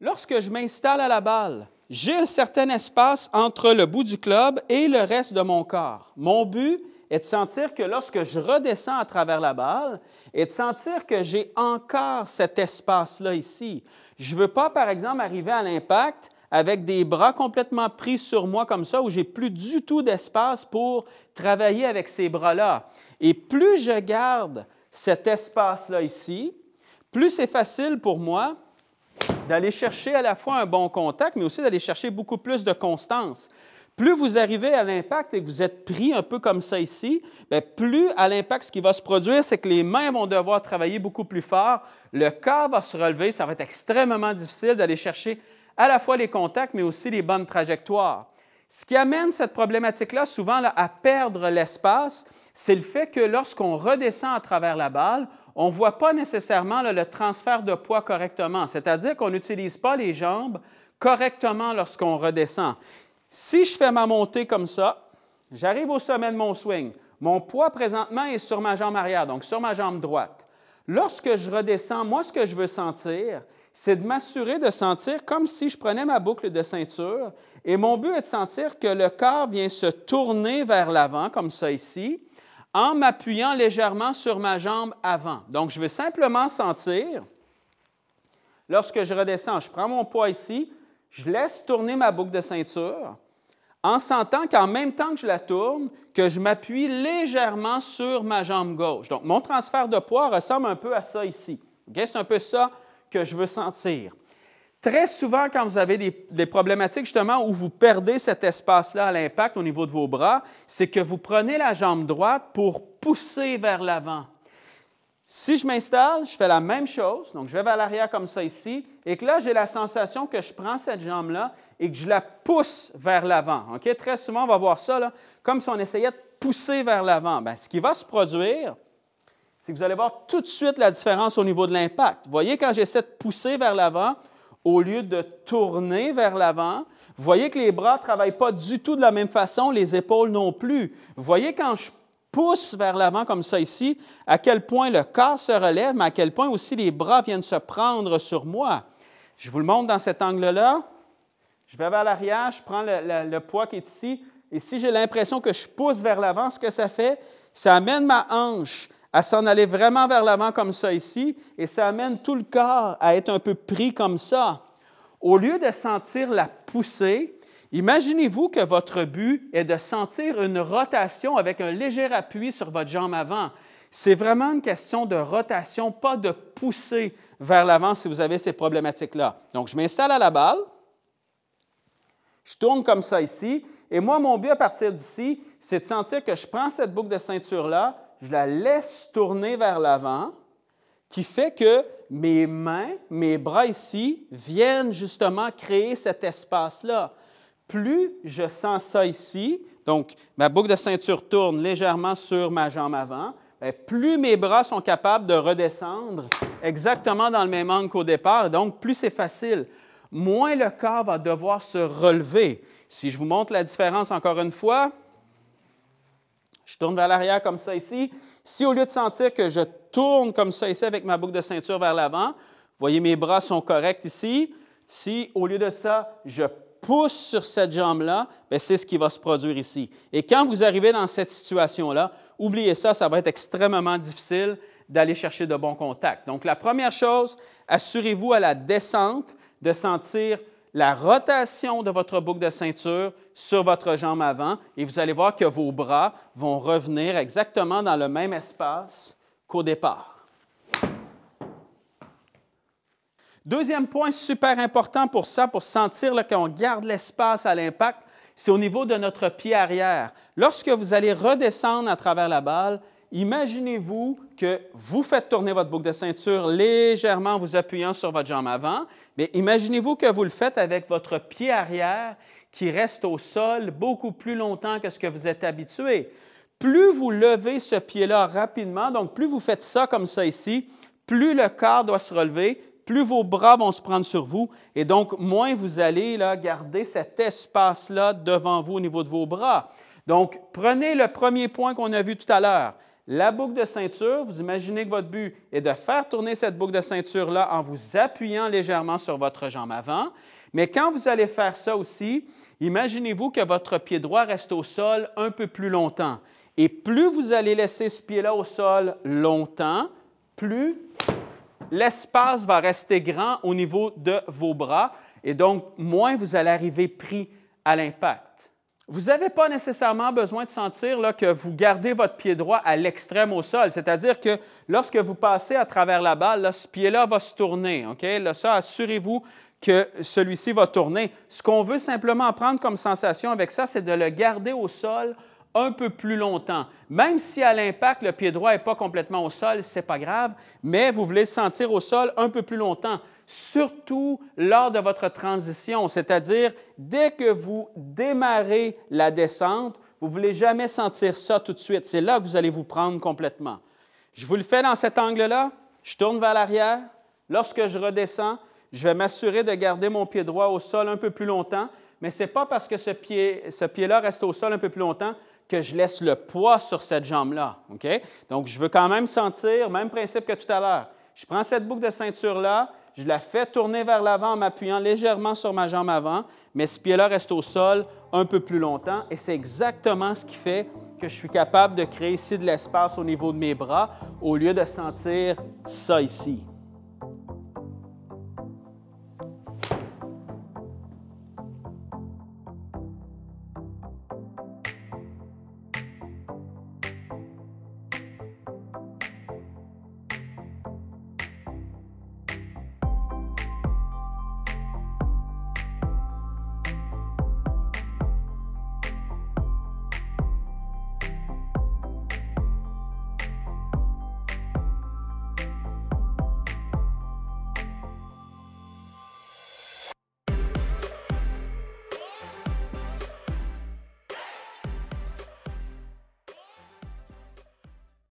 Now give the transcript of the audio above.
Lorsque je m'installe à la balle, j'ai un certain espace entre le bout du club et le reste de mon corps. Mon but est de sentir que lorsque je redescends à travers la balle, et de sentir que j'ai encore cet espace-là ici. Je ne veux pas, par exemple, arriver à l'impact avec des bras complètement pris sur moi comme ça, où j'ai plus du tout d'espace pour travailler avec ces bras-là. Et plus je garde cet espace-là ici, plus c'est facile pour moi d'aller chercher à la fois un bon contact, mais aussi d'aller chercher beaucoup plus de constance. Plus vous arrivez à l'impact et que vous êtes pris un peu comme ça ici, ben, plus à l'impact, ce qui va se produire, c'est que les mains vont devoir travailler beaucoup plus fort, le corps va se relever, ça va être extrêmement difficile d'aller chercher à la fois les contacts, mais aussi les bonnes trajectoires. Ce qui amène cette problématique-là souvent à perdre l'espace, c'est le fait que lorsqu'on redescend à travers la balle, on ne voit pas nécessairement le transfert de poids correctement, c'est-à-dire qu'on n'utilise pas les jambes correctement lorsqu'on redescend. Si je fais ma montée comme ça, j'arrive au sommet de mon swing. Mon poids présentement est sur ma jambe arrière, donc sur ma jambe droite. Lorsque je redescends, moi, ce que je veux sentir, c'est de m'assurer de sentir comme si je prenais ma boucle de ceinture. Et mon but est de sentir que le corps vient se tourner vers l'avant, comme ça ici, en m'appuyant légèrement sur ma jambe avant. Donc, je veux simplement sentir, lorsque je redescends, je prends mon poids ici, je laisse tourner ma boucle de ceinture en sentant qu'en même temps que je la tourne, que je m'appuie légèrement sur ma jambe gauche. Donc, mon transfert de poids ressemble un peu à ça ici. C'est un peu ça que je veux sentir. Très souvent, quand vous avez des, des problématiques justement où vous perdez cet espace-là à l'impact au niveau de vos bras, c'est que vous prenez la jambe droite pour pousser vers l'avant. Si je m'installe, je fais la même chose, donc je vais vers l'arrière comme ça ici, et que là, j'ai la sensation que je prends cette jambe-là et que je la pousse vers l'avant. Très souvent, on va voir ça comme si on essayait de pousser vers l'avant. Ben, ce qui va se produire, c'est que vous allez voir tout de suite la différence au niveau de l'impact. Vous voyez, quand j'essaie de pousser vers l'avant, au lieu de tourner vers l'avant, vous voyez que les bras ne travaillent pas du tout de la même façon, les épaules non plus. Vous voyez, quand je pousse vers l'avant comme ça ici, à quel point le corps se relève, mais à quel point aussi les bras viennent se prendre sur moi. Je vous le montre dans cet angle-là. Je vais vers l'arrière, je prends le, poids qui est ici. Et si j'ai l'impression que je pousse vers l'avant, ce que ça fait, ça amène ma hanche à s'en aller vraiment vers l'avant comme ça ici, et ça amène tout le corps à être un peu pris comme ça. Au lieu de sentir la poussée, Imaginez-vous que votre but est de sentir une rotation avec un léger appui sur votre jambe avant. C'est vraiment une question de rotation, pas de pousser vers l'avant si vous avez ces problématiques-là. Donc, je m'installe à la balle, je tourne comme ça ici, et moi, mon but à partir d'ici, c'est de sentir que je prends cette boucle de ceinture-là, je la laisse tourner vers l'avant, qui fait que mes mains, mes bras ici, viennent justement créer cet espace-là plus je sens ça ici, donc ma boucle de ceinture tourne légèrement sur ma jambe avant, ben, plus mes bras sont capables de redescendre exactement dans le même angle qu'au départ, donc plus c'est facile. Moins le corps va devoir se relever. Si je vous montre la différence encore une fois, je tourne vers l'arrière comme ça ici. Si au lieu de sentir que je tourne comme ça ici avec ma boucle de ceinture vers l'avant, vous voyez mes bras sont corrects ici. Si au lieu de ça, je pousse sur cette jambe-là, ben, c'est ce qui va se produire ici. Et quand vous arrivez dans cette situation-là, oubliez ça, ça va être extrêmement difficile d'aller chercher de bons contacts. Donc, la première chose, assurez-vous à la descente de sentir la rotation de votre boucle de ceinture sur votre jambe avant et vous allez voir que vos bras vont revenir exactement dans le même espace qu'au départ. Deuxième point super important pour ça, pour sentir qu'on garde l'espace à l'impact, c'est au niveau de notre pied arrière. Lorsque vous allez redescendre à travers la balle, imaginez-vous que vous faites tourner votre boucle de ceinture légèrement en vous appuyant sur votre jambe avant, mais imaginez-vous que vous le faites avec votre pied arrière qui reste au sol beaucoup plus longtemps que ce que vous êtes habitué. Plus vous levez ce pied-là rapidement, donc plus vous faites ça comme ça ici, plus le corps doit se relever, plus vos bras vont se prendre sur vous, et donc moins vous allez garder cet espace-là devant vous au niveau de vos bras. Donc, prenez le premier point qu'on a vu tout à l'heure. La boucle de ceinture, vous imaginez que votre but est de faire tourner cette boucle de ceinture-là en vous appuyant légèrement sur votre jambe avant. Mais quand vous allez faire ça aussi, imaginez-vous que votre pied droit reste au sol un peu plus longtemps. Et plus vous allez laisser ce pied-là au sol longtemps, plus l'espace va rester grand au niveau de vos bras et donc moins vous allez arriver pris à l'impact. Vous n'avez pas nécessairement besoin de sentir que vous gardez votre pied droit à l'extrême au sol, c'est-à-dire que lorsque vous passez à travers la balle, ce pied-là va se tourner. ça, assurez-vous que celui-ci va tourner. Ce qu'on veut simplement prendre comme sensation avec ça, c'est de le garder au sol un peu plus longtemps. Même si à l'impact, le pied droit n'est pas complètement au sol, ce n'est pas grave, mais vous voulez sentir au sol un peu plus longtemps, surtout lors de votre transition, c'est-à-dire dès que vous démarrez la descente, vous ne voulez jamais sentir ça tout de suite. C'est là que vous allez vous prendre complètement. Je vous le fais dans cet angle-là, je tourne vers l'arrière. Lorsque je redescends, je vais m'assurer de garder mon pied droit au sol un peu plus longtemps, mais ce n'est pas parce que ce pied-là ce pied reste au sol un peu plus longtemps que je laisse le poids sur cette jambe-là. OK? Donc, je veux quand même sentir, même principe que tout à l'heure. Je prends cette boucle de ceinture-là, je la fais tourner vers l'avant en m'appuyant légèrement sur ma jambe avant, mais ce pied-là reste au sol un peu plus longtemps et c'est exactement ce qui fait que je suis capable de créer ici de l'espace au niveau de mes bras au lieu de sentir ça ici.